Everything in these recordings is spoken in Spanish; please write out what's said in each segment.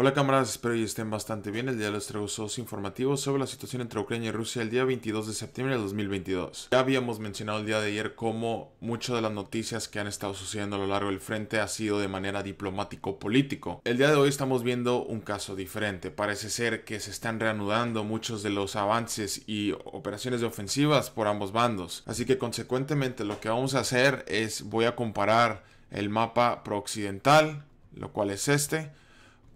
Hola cámaras, espero que estén bastante bien. El día de los traigo informativos sobre la situación entre Ucrania y Rusia el día 22 de septiembre de 2022. Ya habíamos mencionado el día de ayer cómo muchas de las noticias que han estado sucediendo a lo largo del frente ha sido de manera diplomático-político. El día de hoy estamos viendo un caso diferente. Parece ser que se están reanudando muchos de los avances y operaciones de ofensivas por ambos bandos. Así que consecuentemente lo que vamos a hacer es voy a comparar el mapa pro-occidental, lo cual es este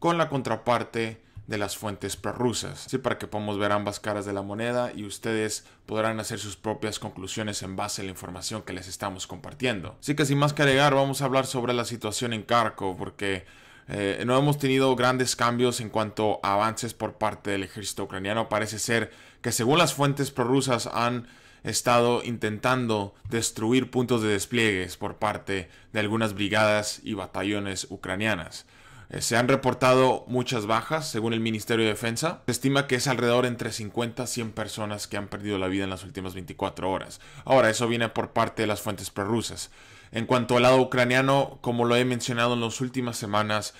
con la contraparte de las fuentes prorrusas, ¿sí? para que podamos ver ambas caras de la moneda y ustedes podrán hacer sus propias conclusiones en base a la información que les estamos compartiendo. Así que sin más que agregar, vamos a hablar sobre la situación en Kharkov, porque eh, no hemos tenido grandes cambios en cuanto a avances por parte del ejército ucraniano. Parece ser que según las fuentes prorrusas han estado intentando destruir puntos de despliegues por parte de algunas brigadas y batallones ucranianas. Eh, se han reportado muchas bajas, según el Ministerio de Defensa. Se estima que es alrededor entre 50 a 100 personas que han perdido la vida en las últimas 24 horas. Ahora, eso viene por parte de las fuentes prorrusas. En cuanto al lado ucraniano, como lo he mencionado en las últimas semanas,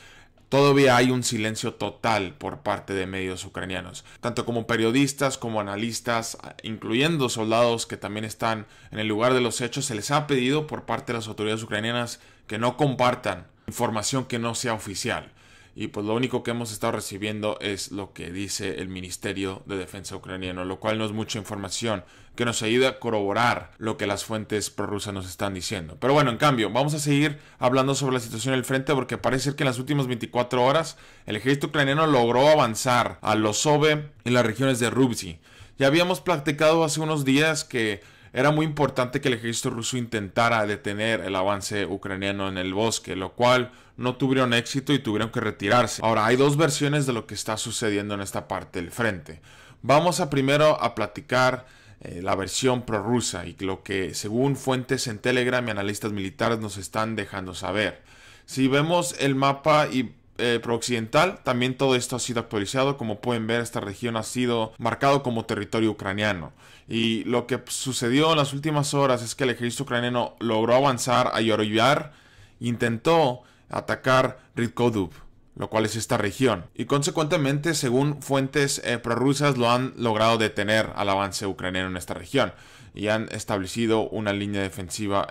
todavía hay un silencio total por parte de medios ucranianos, tanto como periodistas como analistas, incluyendo soldados que también están en el lugar de los hechos, se les ha pedido por parte de las autoridades ucranianas que no compartan información que no sea oficial. Y pues lo único que hemos estado recibiendo es lo que dice el Ministerio de Defensa ucraniano, lo cual no es mucha información que nos ayuda a corroborar lo que las fuentes prorrusas nos están diciendo. Pero bueno, en cambio, vamos a seguir hablando sobre la situación del frente porque parece ser que en las últimas 24 horas el ejército ucraniano logró avanzar a los en las regiones de Rubzi. Ya habíamos platicado hace unos días que era muy importante que el ejército ruso intentara detener el avance ucraniano en el bosque, lo cual no tuvieron éxito y tuvieron que retirarse. Ahora, hay dos versiones de lo que está sucediendo en esta parte del frente. Vamos a primero a platicar eh, la versión prorrusa y lo que según fuentes en Telegram y analistas militares nos están dejando saber. Si vemos el mapa y eh, prooccidental, también todo esto ha sido actualizado. Como pueden ver, esta región ha sido marcado como territorio ucraniano. Y lo que sucedió en las últimas horas es que el ejército ucraniano logró avanzar a Yoroyar, intentó atacar Ridkodub, lo cual es esta región, y consecuentemente, según fuentes eh, prorrusas, lo han logrado detener al avance ucraniano en esta región y han establecido una línea defensiva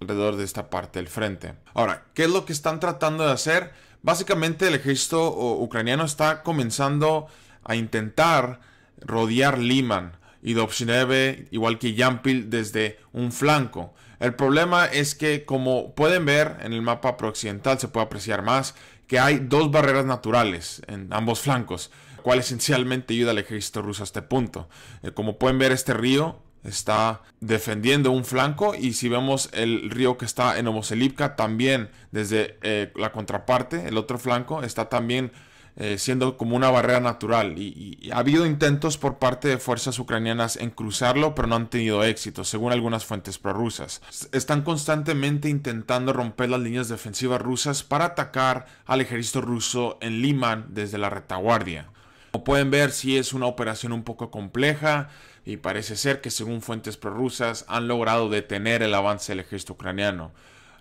alrededor de esta parte del frente. Ahora, ¿qué es lo que están tratando de hacer? Básicamente el ejército ucraniano está comenzando a intentar rodear Liman y Dobshineve, e, igual que Yampil, desde un flanco. El problema es que, como pueden ver en el mapa prooccidental, se puede apreciar más que hay dos barreras naturales en ambos flancos, cual esencialmente ayuda al ejército ruso a este punto. Eh, como pueden ver, este río está defendiendo un flanco y si vemos el río que está en Homoselipka también desde eh, la contraparte, el otro flanco, está también eh, siendo como una barrera natural. Y, ha habido intentos por parte de fuerzas ucranianas en cruzarlo, pero no han tenido éxito, según algunas fuentes prorrusas. Están constantemente intentando romper las líneas defensivas rusas para atacar al ejército ruso en Liman desde la retaguardia. Como pueden ver, sí es una operación un poco compleja y parece ser que según fuentes prorrusas han logrado detener el avance del ejército ucraniano.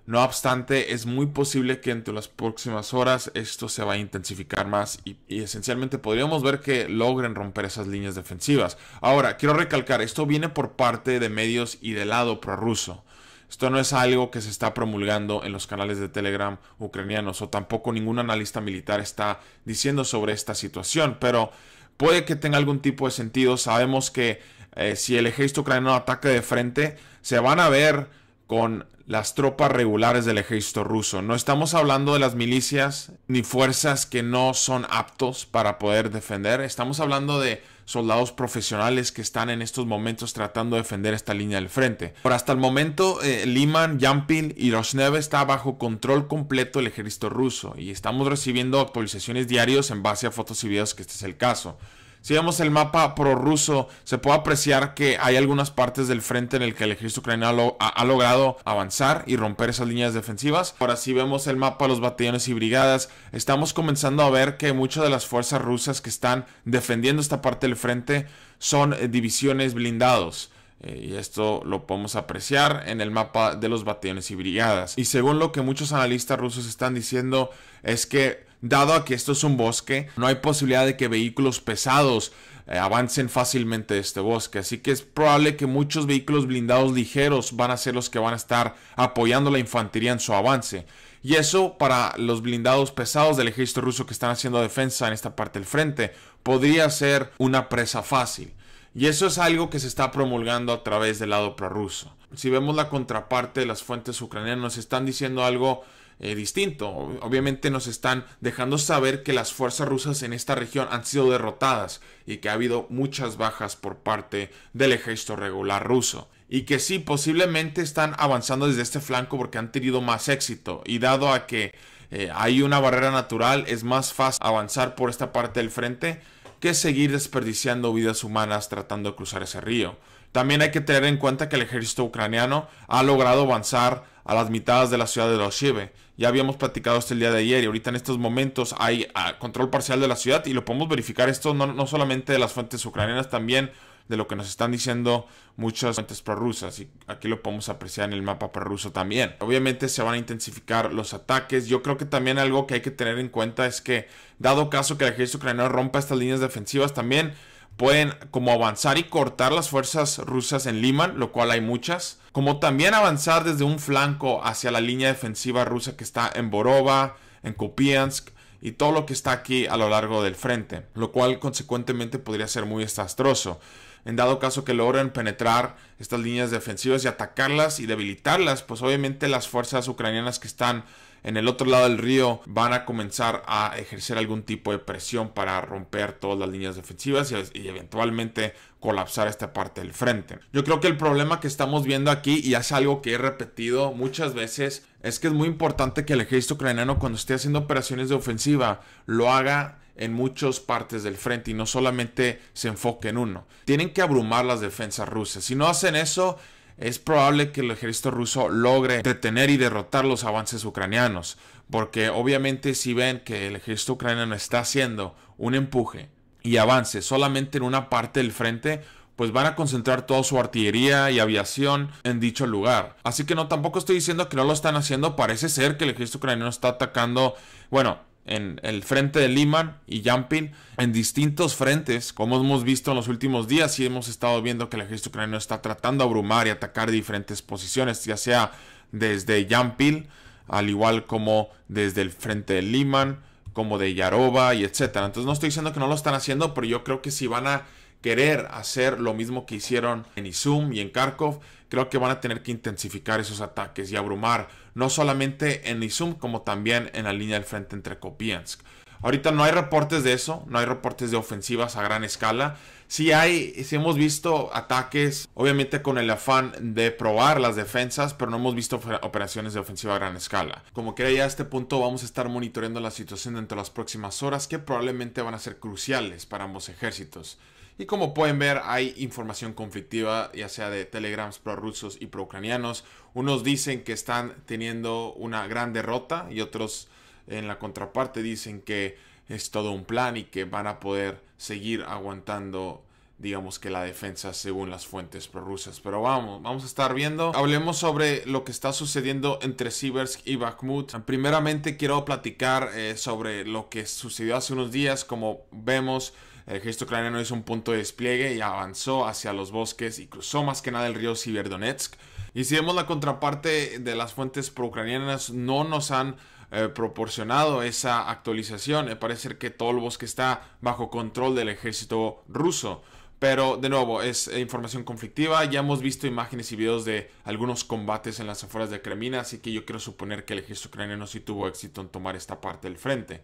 No obstante, es muy posible que entre las próximas horas esto se va a intensificar más y, esencialmente podríamos ver que logren romper esas líneas defensivas. Ahora, quiero recalcar, esto viene por parte de medios y del lado prorruso. Esto no es algo que se está promulgando en los canales de Telegram ucranianos o tampoco ningún analista militar está diciendo sobre esta situación, pero puede que tenga algún tipo de sentido. Sabemos que eh, si el ejército ucraniano ataca de frente, se van a ver con las tropas regulares del ejército ruso. No estamos hablando de las milicias ni fuerzas que no son aptos para poder defender. Estamos hablando de soldados profesionales que están en estos momentos tratando de defender esta línea del frente. Por hasta el momento, eh, Liman, Yampil y Rosneve está bajo control completo del ejército ruso y estamos recibiendo actualizaciones diarios en base a fotos y videos que este es el caso. Si vemos el mapa prorruso, se puede apreciar que hay algunas partes del frente en el que el ejército ucraniano ha, logrado avanzar y romper esas líneas defensivas. Ahora si vemos el mapa, de los batallones y brigadas, estamos comenzando a ver que muchas de las fuerzas rusas que están defendiendo esta parte del frente son eh, divisiones blindados. Eh, y esto lo podemos apreciar en el mapa de los batallones y brigadas. Y según lo que muchos analistas rusos están diciendo, es que dado que esto es un bosque, no hay posibilidad de que vehículos pesados eh, avancen fácilmente de este bosque. Así que es probable que muchos vehículos blindados ligeros van a ser los que van a estar apoyando la infantería en su avance. Y eso para los blindados pesados del ejército ruso que están haciendo defensa en esta parte del frente podría ser una presa fácil. Y eso es algo que se está promulgando a través del lado prorruso. Si vemos la contraparte de las fuentes ucranianas, nos están diciendo algo eh, distinto. Obviamente nos están dejando saber que las fuerzas rusas en esta región han sido derrotadas y que ha habido muchas bajas por parte del ejército regular ruso y que sí, posiblemente están avanzando desde este flanco porque han tenido más éxito. Y dado a que eh, hay una barrera natural, es más fácil avanzar por esta parte del frente que seguir desperdiciando vidas humanas tratando de cruzar ese río. También hay que tener en cuenta que el ejército ucraniano ha logrado avanzar a las mitades de la ciudad de Doshive. Ya habíamos platicado esto el día de ayer y ahorita en estos momentos hay ah, control parcial de la ciudad y lo podemos verificar esto no, no, solamente de las fuentes ucranianas, también de lo que nos están diciendo muchas fuentes prorrusas y aquí lo podemos apreciar en el mapa prorruso también. Obviamente se van a intensificar los ataques. Yo creo que también algo que hay que tener en cuenta es que dado caso que el ejército ucraniano rompa estas líneas defensivas también pueden como avanzar y cortar las fuerzas rusas en Liman, lo cual hay muchas, como también avanzar desde un flanco hacia la línea defensiva rusa que está en Borova, en Kupiansk y todo lo que está aquí a lo largo del frente, lo cual consecuentemente podría ser muy desastroso. En dado caso que logren penetrar estas líneas defensivas y atacarlas y debilitarlas, pues obviamente las fuerzas ucranianas que están en el otro lado del río van a comenzar a ejercer algún tipo de presión para romper todas las líneas defensivas y, eventualmente colapsar esta parte del frente. Yo creo que el problema que estamos viendo aquí, y es algo que he repetido muchas veces, es que es muy importante que el ejército ucraniano cuando esté haciendo operaciones de ofensiva lo haga en muchas partes del frente y no solamente se enfoque en uno. Tienen que abrumar las defensas rusas. Si no hacen eso, es probable que el ejército ruso logre detener y derrotar los avances ucranianos, porque obviamente si ven que el ejército ucraniano está haciendo un empuje y avance solamente en una parte del frente, pues van a concentrar toda su artillería y aviación en dicho lugar. Así que no, tampoco estoy diciendo que no lo están haciendo, parece ser que el ejército ucraniano está atacando, bueno, en el frente de Liman y Yampil en distintos frentes, como hemos visto en los últimos días y hemos estado viendo que el ejército ucraniano está tratando de abrumar y atacar diferentes posiciones, ya sea desde Yampil, al igual como desde el frente de Liman, como de Yaroba y etcétera. Entonces no estoy diciendo que no lo están haciendo, pero yo creo que si van a querer hacer lo mismo que hicieron en Izum y en Kharkov, creo que van a tener que intensificar esos ataques y abrumar, no solamente en Izum, como también en la línea del frente entre Kopiansk. Ahorita no hay reportes de eso, no hay reportes de ofensivas a gran escala. Sí hay, sí hemos visto ataques, obviamente con el afán de probar las defensas, pero no hemos visto operaciones de ofensiva a gran escala. Como creía ya a este punto vamos a estar monitoreando la situación dentro de las próximas horas, que probablemente van a ser cruciales para ambos ejércitos. Y como pueden ver, hay información conflictiva, ya sea de telegrams prorrusos y proucranianos. Unos dicen que están teniendo una gran derrota y otros en la contraparte dicen que es todo un plan y que van a poder seguir aguantando digamos que la defensa según las fuentes prorrusas. Pero vamos, vamos a estar viendo. Hablemos sobre lo que está sucediendo entre Siversk y Bakhmut. Primeramente quiero platicar eh, sobre lo que sucedió hace unos días. Como vemos, el ejército ucraniano hizo un punto de despliegue y avanzó hacia los bosques y cruzó más que nada el río Siberdonetsk. Y si vemos la contraparte de las fuentes pro ucranianas, no nos han eh, proporcionado esa actualización. Eh, parece ser que todo el bosque está bajo control del ejército ruso. Pero de nuevo, es eh, información conflictiva. Ya hemos visto imágenes y videos de algunos combates en las afueras de Kremlin, así que yo quiero suponer que el ejército ucraniano sí tuvo éxito en tomar esta parte del frente.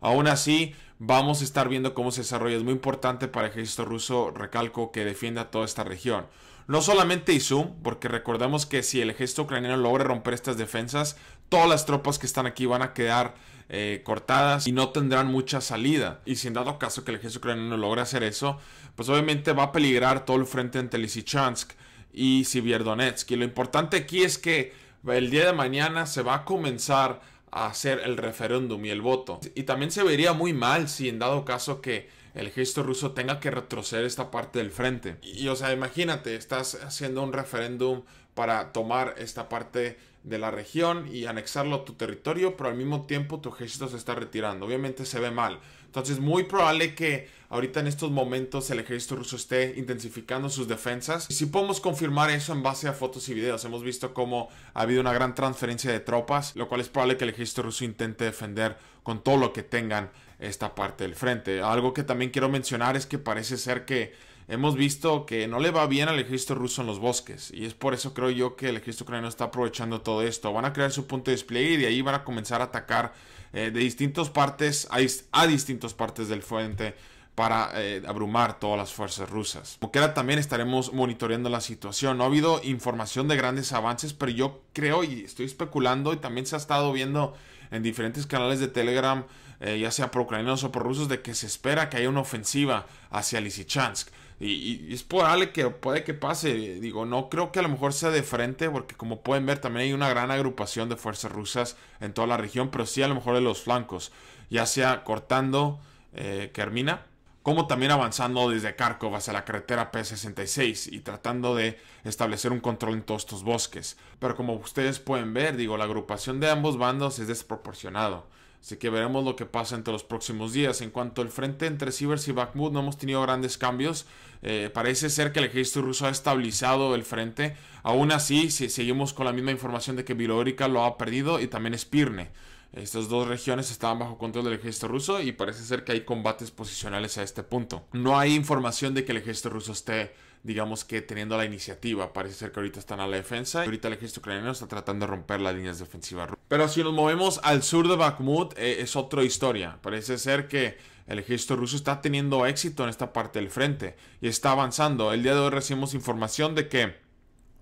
Aún así, vamos a estar viendo cómo se desarrolla. Es muy importante para el ejército ruso, recalco, que defienda toda esta región. No solamente Izum, porque recordemos que si el ejército ucraniano logra romper estas defensas, todas las tropas que están aquí van a quedar eh, cortadas y no tendrán mucha salida. Y si en dado caso que el ejército ucraniano logra hacer eso, pues obviamente va a peligrar todo el frente entre Lysychansk y Sibierdonetsk. Y lo importante aquí es que el día de mañana se va a comenzar hacer el referéndum y el voto. Y también se vería muy mal si en dado caso que el ejército ruso tenga que retroceder esta parte del frente. y o sea, imagínate, estás haciendo un referéndum para tomar esta parte de la región y anexarlo a tu territorio, pero al mismo tiempo tu ejército se está retirando. Obviamente se ve mal. Entonces, muy probable que ahorita en estos momentos el ejército ruso esté intensificando sus defensas. Y si podemos confirmar eso en base a fotos y videos, hemos visto cómo ha habido una gran transferencia de tropas, lo cual es probable que el ejército ruso intente defender con todo lo que tengan esta parte del frente. Algo que también quiero mencionar es que parece ser que hemos visto que no le va bien al ejército ruso en los bosques. Y es por eso creo yo que el ejército ucraniano está aprovechando todo esto. Van a crear su punto de despliegue y de ahí van a comenzar a atacar eh, de distintas partes a, a distintas partes del frente para eh, abrumar todas las fuerzas rusas. Como ahora también estaremos monitoreando la situación. No ha habido información de grandes avances, pero yo creo y estoy especulando y también se ha estado viendo en diferentes canales de Telegram, eh, ya sea pro ucranianos o por rusos, de que se espera que haya una ofensiva hacia Lysychansk. Y, es probable que puede que pase. Digo, no creo que a lo mejor sea de frente, porque como pueden ver, también hay una gran agrupación de fuerzas rusas en toda la región, pero sí a lo mejor en los flancos, ya sea cortando eh, Kermina, como también avanzando desde Kharkov hacia la carretera P66 y tratando de establecer un control en todos estos bosques. Pero como ustedes pueden ver, digo, la agrupación de ambos bandos es desproporcionado. Así que veremos lo que pasa entre los próximos días. En cuanto al frente entre Sivers y Bakhmut, no hemos tenido grandes cambios. Eh, parece ser que el ejército ruso ha estabilizado el frente. Aún así, si seguimos con la misma información de que Bilórica lo ha perdido y también Espirne. Estas dos regiones estaban bajo control del ejército ruso y parece ser que hay combates posicionales a este punto. No hay información de que el ejército ruso esté digamos que teniendo la iniciativa. Parece ser que ahorita están a la defensa y ahorita el ejército ucraniano está tratando de romper las líneas defensivas. Pero si nos movemos al sur de Bakhmut eh, es otra historia. Parece ser que el ejército ruso está teniendo éxito en esta parte del frente y está avanzando. El día de hoy recibimos información de que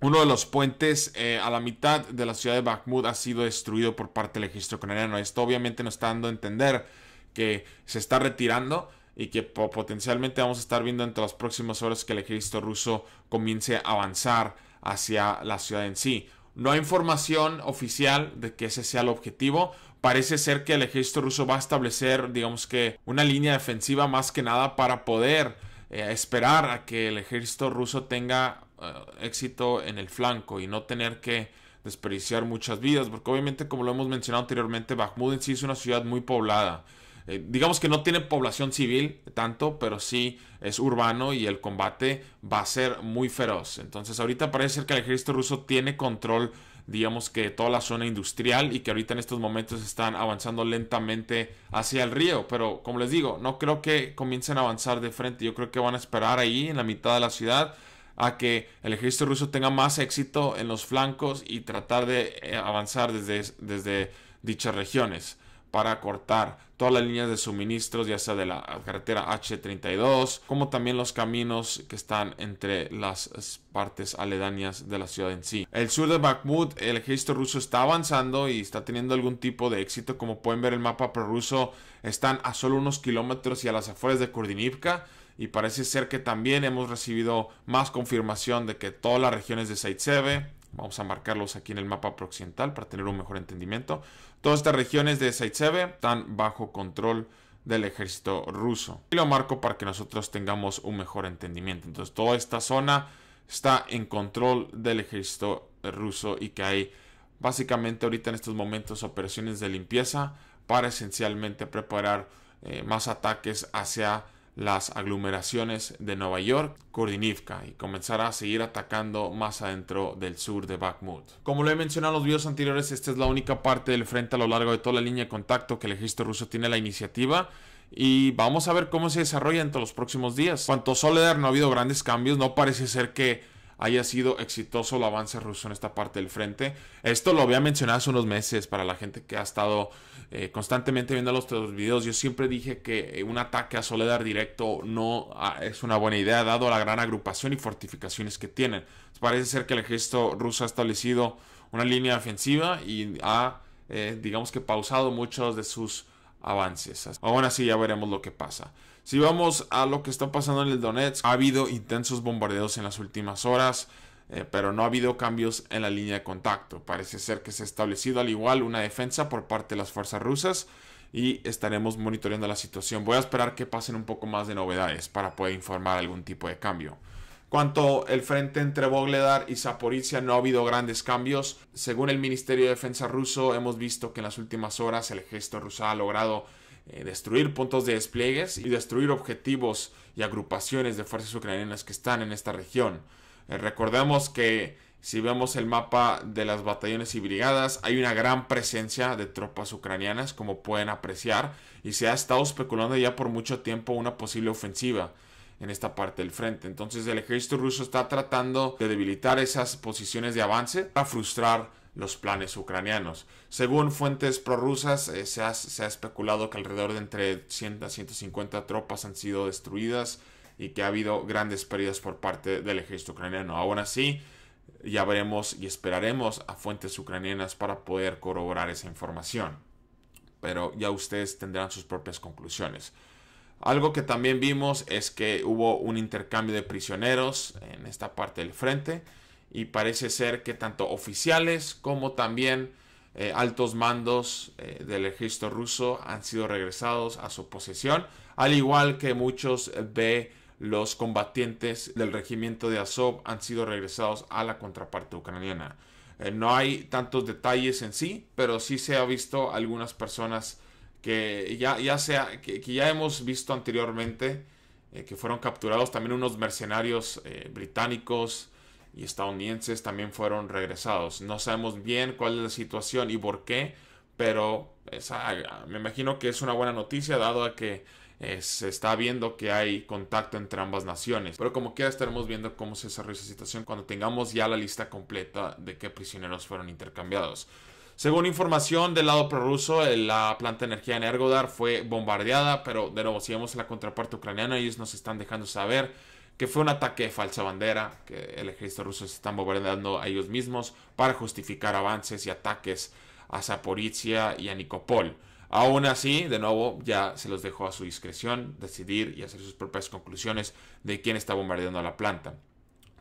uno de los puentes eh, a la mitad de la ciudad de Bakhmut ha sido destruido por parte del ejército ucraniano. Esto obviamente nos está dando a entender que se está retirando y que potencialmente vamos a estar viendo entre las próximas horas que el ejército ruso comience a avanzar hacia la ciudad en sí. No hay información oficial de que ese sea el objetivo. Parece ser que el ejército ruso va a establecer, digamos que, una línea defensiva más que nada para poder eh, esperar a que el ejército ruso tenga eh, éxito en el flanco y no tener que desperdiciar muchas vidas, porque obviamente, como lo hemos mencionado anteriormente, Bakhmut en sí es una ciudad muy poblada. Eh, digamos que no tiene población civil tanto, pero sí es urbano y el combate va a ser muy feroz. Entonces ahorita parece ser que el ejército ruso tiene control, digamos que toda la zona industrial y que ahorita en estos momentos están avanzando lentamente hacia el río. Pero como les digo, no creo que comiencen a avanzar de frente. Yo creo que van a esperar ahí en la mitad de la ciudad a que el ejército ruso tenga más éxito en los flancos y tratar de eh, avanzar desde, desde dichas regiones para cortar todas las líneas de suministros, ya sea de la carretera H32, como también los caminos que están entre las partes aledañas de la ciudad en sí. El sur de Bakhmut, el ejército ruso está avanzando y está teniendo algún tipo de éxito. Como pueden ver, el mapa prorruso están a solo unos kilómetros y a las afueras de Kurdinivka y parece ser que también hemos recibido más confirmación de que todas las regiones de Saitseve, Vamos a marcarlos aquí en el mapa occidental para tener un mejor entendimiento. Todas estas regiones de Saitseve están bajo control del ejército ruso. Y lo marco para que nosotros tengamos un mejor entendimiento. Entonces toda esta zona está en control del ejército ruso y que hay básicamente ahorita en estos momentos operaciones de limpieza para esencialmente preparar eh, más ataques hacia las aglomeraciones de Nueva York, Kurdinivka, y comenzará a seguir atacando más adentro del sur de Bakhmut. Como lo he mencionado en los videos anteriores, esta es la única parte del frente a lo largo de toda la línea de contacto que el ejército ruso tiene la iniciativa y vamos a ver cómo se desarrolla entre los próximos días. Cuanto a Soledad no ha habido grandes cambios, no parece ser que haya sido exitoso el avance ruso en esta parte del frente. Esto lo había mencionado hace unos meses para la gente que ha estado eh, constantemente viendo los videos. Yo siempre dije que eh, un ataque a Soledad directo no ah, es una buena idea, dado la gran agrupación y fortificaciones que tienen. Parece ser que el ejército ruso ha establecido una línea ofensiva y ha, eh, digamos que, pausado muchos de sus avances. Aún así ya veremos lo que pasa. Si vamos a lo que está pasando en el Donetsk, ha habido intensos bombardeos en las últimas horas, eh, pero no ha habido cambios en la línea de contacto. Parece ser que se ha establecido al igual una defensa por parte de las fuerzas rusas y estaremos monitoreando la situación. Voy a esperar que pasen un poco más de novedades para poder informar algún tipo de cambio. Cuanto el frente entre Bogledar y Zaporizhia no ha habido grandes cambios. Según el Ministerio de Defensa ruso, hemos visto que en las últimas horas el ejército ruso ha logrado eh, destruir puntos de despliegues y destruir objetivos y agrupaciones de fuerzas ucranianas que están en esta región. Eh, recordemos que si vemos el mapa de las batallones y brigadas, hay una gran presencia de tropas ucranianas, como pueden apreciar, y se ha estado especulando ya por mucho tiempo una posible ofensiva en esta parte del frente. Entonces el ejército ruso está tratando de debilitar esas posiciones de avance para frustrar los planes ucranianos. Según fuentes prorrusas, eh, se, ha, se, ha, especulado que alrededor de entre 100 a 150 tropas han sido destruidas y que ha habido grandes pérdidas por parte del ejército ucraniano. Aún así, ya veremos y esperaremos a fuentes ucranianas para poder corroborar esa información. Pero ya ustedes tendrán sus propias conclusiones. Algo que también vimos es que hubo un intercambio de prisioneros en esta parte del frente y parece ser que tanto oficiales como también eh, altos mandos eh, del ejército ruso han sido regresados a su posesión, al igual que muchos de los combatientes del regimiento de Azov han sido regresados a la contraparte ucraniana. Eh, no hay tantos detalles en sí, pero sí se ha visto algunas personas que ya, ya, sea, que, ya hemos visto anteriormente, eh, que fueron capturados también unos mercenarios eh, británicos y estadounidenses también fueron regresados. No sabemos bien cuál es la situación y por qué, pero eh, me imagino que es una buena noticia dado a que se está viendo que hay contacto entre ambas naciones. Pero como quiera estaremos viendo cómo se desarrolla esa situación cuando tengamos ya la lista completa de qué prisioneros fueron intercambiados. Según información del lado prorruso, eh, la planta de energía en Ergodar fue bombardeada, pero de nuevo, si vemos la contraparte ucraniana, ellos nos están dejando saber que fue un ataque de falsa bandera, que el ejército ruso se está bombardeando a ellos mismos para justificar avances y ataques a Zaporizhia y a Nikopol. Aún así, de nuevo, ya se los dejó a su discreción decidir y hacer sus propias conclusiones de quién está bombardeando a la planta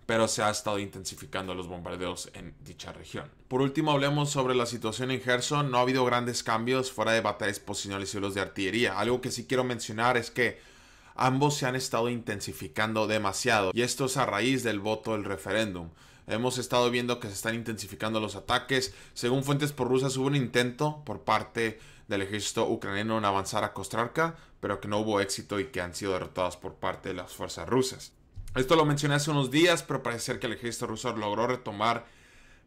pero se ha estado intensificando los bombardeos en dicha región. Por último, hablemos sobre la situación en Gerson. No ha habido grandes cambios fuera de batallas posicionales y los de artillería. Algo que sí quiero mencionar es que ambos se han estado intensificando demasiado y esto es a raíz del voto del referéndum. Hemos estado viendo que se están intensificando los ataques. Según fuentes por rusas hubo un intento por parte del ejército ucraniano en avanzar a Kostrarka, pero que no hubo éxito y que han sido derrotados por parte de las fuerzas rusas. Esto lo mencioné hace unos días, pero parece ser que el ejército ruso logró retomar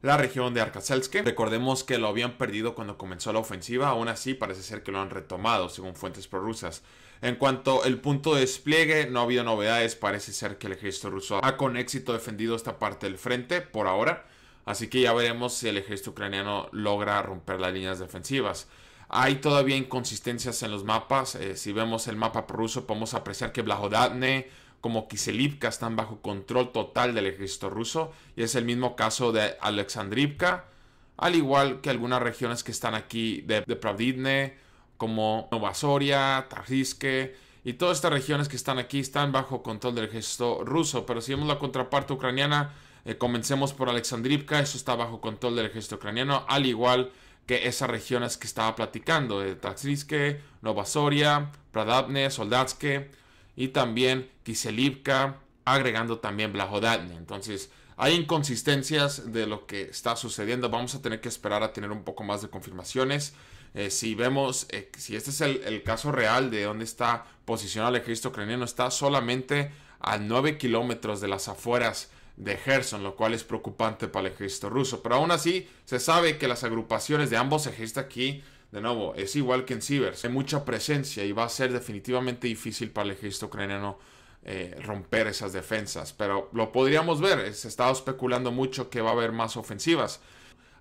la región de Arkhazelsk. Recordemos que lo habían perdido cuando comenzó la ofensiva, aún así parece ser que lo han retomado, según fuentes prorrusas. En cuanto al punto de despliegue, no ha habido novedades, parece ser que el ejército ruso ha con éxito defendido esta parte del frente por ahora, así que ya veremos si el ejército ucraniano logra romper las líneas defensivas. Hay todavía inconsistencias en los mapas, eh, si vemos el mapa prorruso podemos apreciar que Blahodadne, como Kiselivka están bajo control total del ejército ruso y es el mismo caso de Alexandrivka, al igual que algunas regiones que están aquí de, de como Novasoria, Tarsiske, y todas estas regiones que están aquí están bajo control del ejército ruso. Pero si vemos la contraparte ucraniana, eh, comencemos por Alexandrivka, eso está bajo control del ejército ucraniano, al igual que esas regiones que estaba platicando, de Nova Novasoria, Pradavne, Soldatske y también Kiselivka, agregando también Blahodatne. Entonces, hay inconsistencias de lo que está sucediendo. Vamos a tener que esperar a tener un poco más de confirmaciones. Eh, si vemos, eh, si este es el, el, caso real de dónde está posicionado el ejército ucraniano, está solamente a 9 kilómetros de las afueras de Gerson, lo cual es preocupante para el ejército ruso. Pero aún así, se sabe que las agrupaciones de ambos ejércitos aquí de nuevo, es igual que en Cibers. Hay mucha presencia y va a ser definitivamente difícil para el ejército ucraniano eh, romper esas defensas. Pero lo podríamos ver. Eh, se está especulando mucho que va a haber más ofensivas.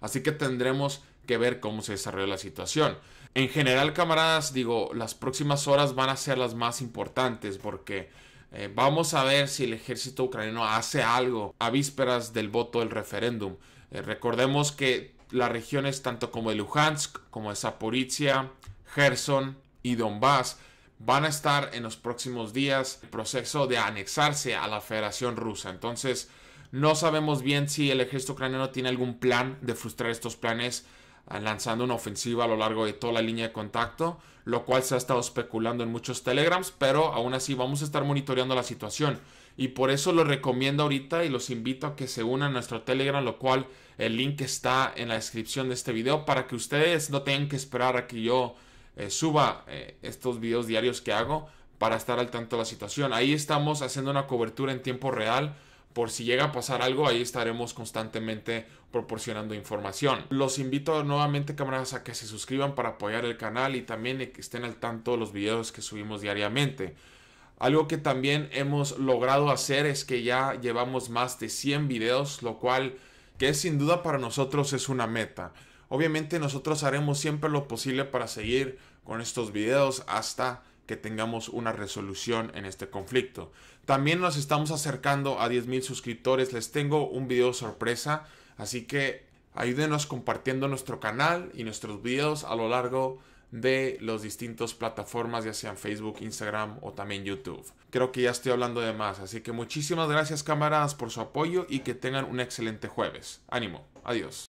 Así que tendremos que ver cómo se desarrolla la situación. En general, camaradas, digo, las próximas horas van a ser las más importantes porque eh, vamos a ver si el ejército ucraniano hace algo a vísperas del voto del referéndum. recordemos que las regiones tanto como de Luhansk, como de Zaporizhia, Gerson y Donbass van a estar en los próximos días en proceso de anexarse a la Federación Rusa. Entonces, no sabemos bien si el ejército ucraniano tiene algún plan de frustrar estos planes ah, lanzando una ofensiva a lo largo de toda la línea de contacto, lo cual se ha estado especulando en muchos telegrams, pero aún así vamos a estar monitoreando la situación y por eso los recomiendo ahorita y los invito a que se unan a nuestro Telegram, lo cual el link está en la descripción de este video para que ustedes no tengan que esperar a que yo eh, suba eh, estos videos diarios que hago para estar al tanto de la situación. Ahí estamos haciendo una cobertura en tiempo real. Por si llega a pasar algo, ahí estaremos constantemente proporcionando información. Los invito nuevamente, camaradas, a que se suscriban para apoyar el canal y también que estén al tanto de los videos que subimos diariamente. Algo que también hemos logrado hacer es que ya llevamos más de 100 videos, lo cual que sin duda para nosotros es una meta. Obviamente nosotros haremos siempre lo posible para seguir con estos videos hasta que tengamos una resolución en este conflicto. También nos estamos acercando a 10.000 suscriptores. Les tengo un video sorpresa, así que ayúdenos compartiendo nuestro canal y nuestros videos a lo largo de los distintos plataformas, ya sean Facebook, Instagram o también YouTube. Creo que ya estoy hablando de más, así que muchísimas gracias camaradas por su apoyo y que tengan un excelente jueves. Ánimo, adiós.